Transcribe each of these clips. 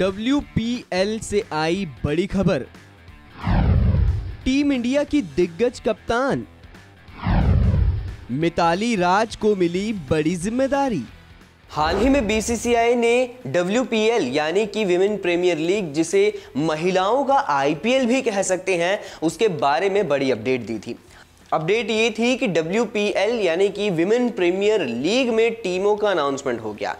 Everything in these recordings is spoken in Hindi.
डब्ल्यू से आई बड़ी खबर टीम इंडिया की दिग्गज कप्तान मिताली राज को मिली बड़ी जिम्मेदारी हाल ही में बीसीसीआई ने डब्ल्यू यानी कि विमेन प्रीमियर लीग जिसे महिलाओं का आईपीएल भी कह सकते हैं उसके बारे में बड़ी अपडेट दी थी अपडेट ये थी कि डब्ल्यू यानी कि विमेन प्रीमियर लीग में टीमों का अनाउंसमेंट हो गया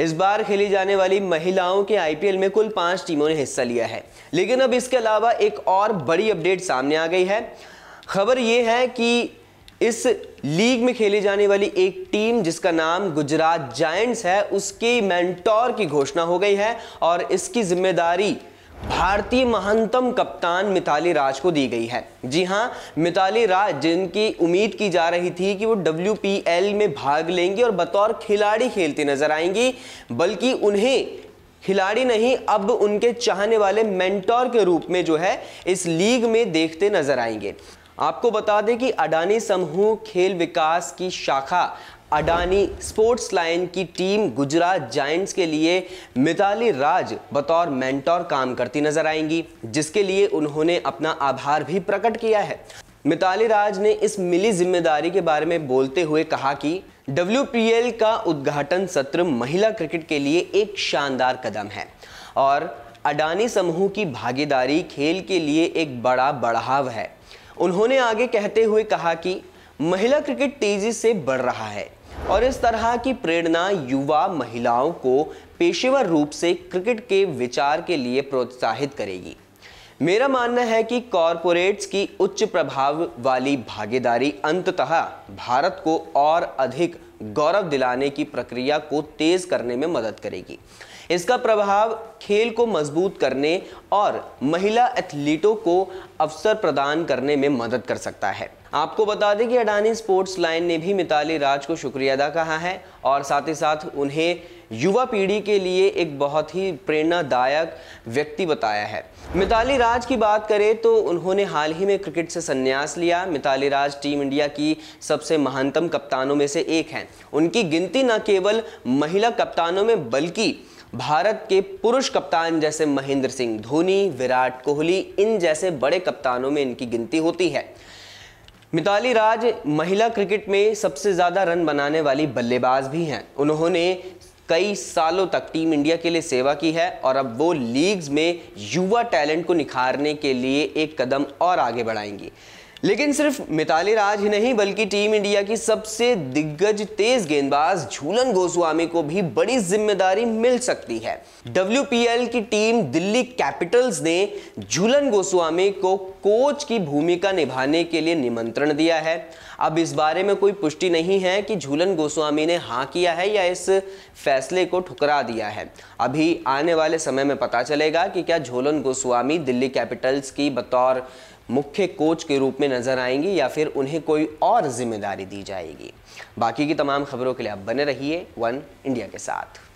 इस बार खेली जाने वाली महिलाओं के आईपीएल में कुल पांच टीमों ने हिस्सा लिया है लेकिन अब इसके अलावा एक और बड़ी अपडेट सामने आ गई है खबर ये है कि इस लीग में खेली जाने वाली एक टीम जिसका नाम गुजरात जायंट्स है उसकी मैंटोर की घोषणा हो गई है और इसकी जिम्मेदारी भारतीय महानतम कप्तान मिताली राज को दी गई है जी हाँ मिताली राज जिनकी उम्मीद की जा रही थी कि वो डब्ल्यू में भाग लेंगी और बतौर खिलाड़ी खेलती नजर आएंगी बल्कि उन्हें खिलाड़ी नहीं अब उनके चाहने वाले मेंटोर के रूप में जो है इस लीग में देखते नजर आएंगे आपको बता दें कि अडानी समूह खेल विकास की शाखा अडानी स्पोर्ट्स लाइन की टीम गुजरात जाइंट्स के लिए मिताली राज बतौर मेंटोर काम करती नजर आएंगी जिसके लिए उन्होंने अपना आभार भी प्रकट किया है मिताली राज ने इस मिली जिम्मेदारी के बारे में बोलते हुए कहा कि डब्ल्यू का उद्घाटन सत्र महिला क्रिकेट के लिए एक शानदार कदम है और अडानी समूह की भागीदारी खेल के लिए एक बड़ा बढ़ाव है उन्होंने आगे कहते हुए कहा कि महिला क्रिकेट तेजी से बढ़ रहा है और इस तरह की प्रेरणा युवा महिलाओं को पेशेवर रूप से क्रिकेट के विचार के लिए प्रोत्साहित करेगी मेरा मानना है कि कॉरपोरेट्स की उच्च प्रभाव वाली भागीदारी अंततः भारत को और अधिक गौरव दिलाने की प्रक्रिया को तेज करने में मदद करेगी इसका प्रभाव खेल को मजबूत करने और महिला एथलीटों को अवसर प्रदान करने में मदद कर सकता है आपको बता दें कि अडानी स्पोर्ट्स लाइन ने भी मिताली राज को शुक्रिया अदा कहा है और साथ ही साथ उन्हें युवा पीढ़ी के लिए एक बहुत ही प्रेरणादायक व्यक्ति बताया है मिताली राज की बात करें तो उन्होंने हाल ही में क्रिकेट से संन्यास लिया मिताली राज टीम इंडिया की सबसे महानतम कप्तानों में से एक हैं उनकी गिनती न केवल महिला कप्तानों में बल्कि भारत के पुरुष कप्तान जैसे महेंद्र सिंह धोनी विराट कोहली इन जैसे बड़े कप्तानों में इनकी गिनती होती है मिताली राज महिला क्रिकेट में सबसे ज़्यादा रन बनाने वाली बल्लेबाज भी हैं उन्होंने कई सालों तक टीम इंडिया के लिए सेवा की है और अब वो लीग्स में युवा टैलेंट को निखारने के लिए एक कदम और आगे बढ़ाएंगी लेकिन सिर्फ मिताली राज ही नहीं बल्कि टीम इंडिया की सबसे दिग्गज तेज गेंदबाज झूलन गोस्वामी को भी बड़ी जिम्मेदारी मिल सकती है डब्ल्यू की टीम दिल्ली कैपिटल्स ने झूलन गोस्वामी को कोच की भूमिका निभाने के लिए निमंत्रण दिया है अब इस बारे में कोई पुष्टि नहीं है कि झूलन गोस्वामी ने हाँ किया है या इस फैसले को ठुकरा दिया है अभी आने वाले समय में पता चलेगा कि क्या झूलन गोस्वामी दिल्ली कैपिटल्स की बतौर मुख्य कोच के रूप में नजर आएंगी या फिर उन्हें कोई और जिम्मेदारी दी जाएगी बाकी की तमाम खबरों के लिए आप बने रहिए वन इंडिया के साथ